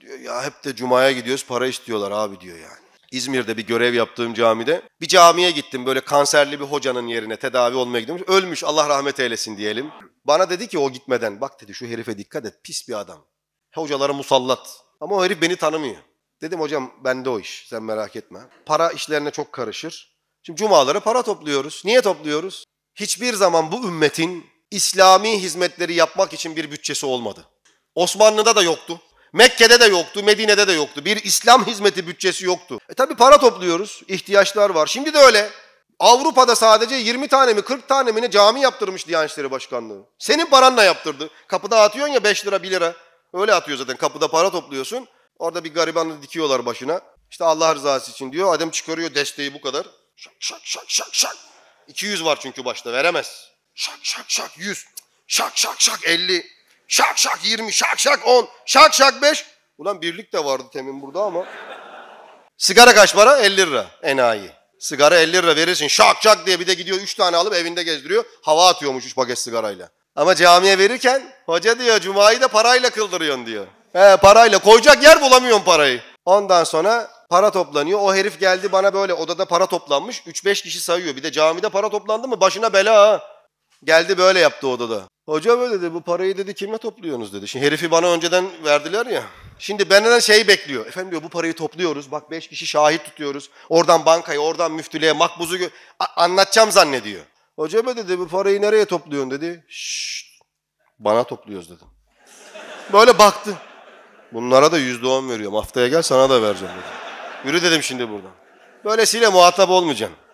diyor ya hep de cumaya gidiyoruz para istiyorlar abi diyor yani. İzmir'de bir görev yaptığım camide bir camiye gittim böyle kanserli bir hocanın yerine tedavi olmaya gidiyormuş. Ölmüş Allah rahmet eylesin diyelim. Bana dedi ki o gitmeden bak dedi şu herife dikkat et pis bir adam. Hocaları musallat ama o herif beni tanımıyor. Dedim hocam bende o iş sen merak etme. Para işlerine çok karışır. Şimdi cumaları para topluyoruz. Niye topluyoruz? Hiçbir zaman bu ümmetin İslami hizmetleri yapmak için bir bütçesi olmadı. Osmanlı'da da yoktu. Mekke'de de yoktu, Medine'de de yoktu. Bir İslam hizmeti bütçesi yoktu. E tabi para topluyoruz, ihtiyaçlar var. Şimdi de öyle. Avrupa'da sadece 20 tane mi 40 tane mi ne cami yaptırmış Diyanet İşleri Başkanlığı. Senin paranla yaptırdı. Kapıda atıyorsun ya 5 lira 1 lira. Öyle atıyor zaten kapıda para topluyorsun. Orada bir garibanı dikiyorlar başına. İşte Allah rızası için diyor. Adam çıkarıyor desteği bu kadar. Şak şak şak şak şak. 200 var çünkü başta veremez. Şak şak şak 100. Şak şak şak 50. Şak şak 20, şak şak 10, şak şak 5. Ulan birlik de vardı temin burada ama. Sigara kaç para? 50 lira enayi. Sigara 50 lira verirsin şak şak diye bir de gidiyor 3 tane alıp evinde gezdiriyor. Hava atıyormuş 3 paket sigarayla. Ama camiye verirken hoca diyor cumayı da parayla kıldırıyorsun diyor. He parayla koyacak yer bulamıyorsun parayı. Ondan sonra para toplanıyor. O herif geldi bana böyle odada para toplanmış. 3-5 kişi sayıyor. Bir de camide para toplandı mı başına bela ha. Geldi böyle yaptı odada. Hoca böyle dedi bu parayı dedi kime topluyorsunuz dedi. Şimdi herifi bana önceden verdiler ya. Şimdi benden şey bekliyor. Efendim diyor bu parayı topluyoruz. Bak beş kişi şahit tutuyoruz. Oradan bankaya, oradan müftülüğe, makbuzu gö- A- anlatacağım zannediyor. Hoca böyle dedi bu parayı nereye topluyorsun dedi. Şşş, bana topluyoruz dedim. Böyle baktı. Bunlara da yüzde on veriyorum. Haftaya gel sana da vereceğim dedi. Yürü dedim şimdi buradan. Böylesiyle muhatap olmayacaksın.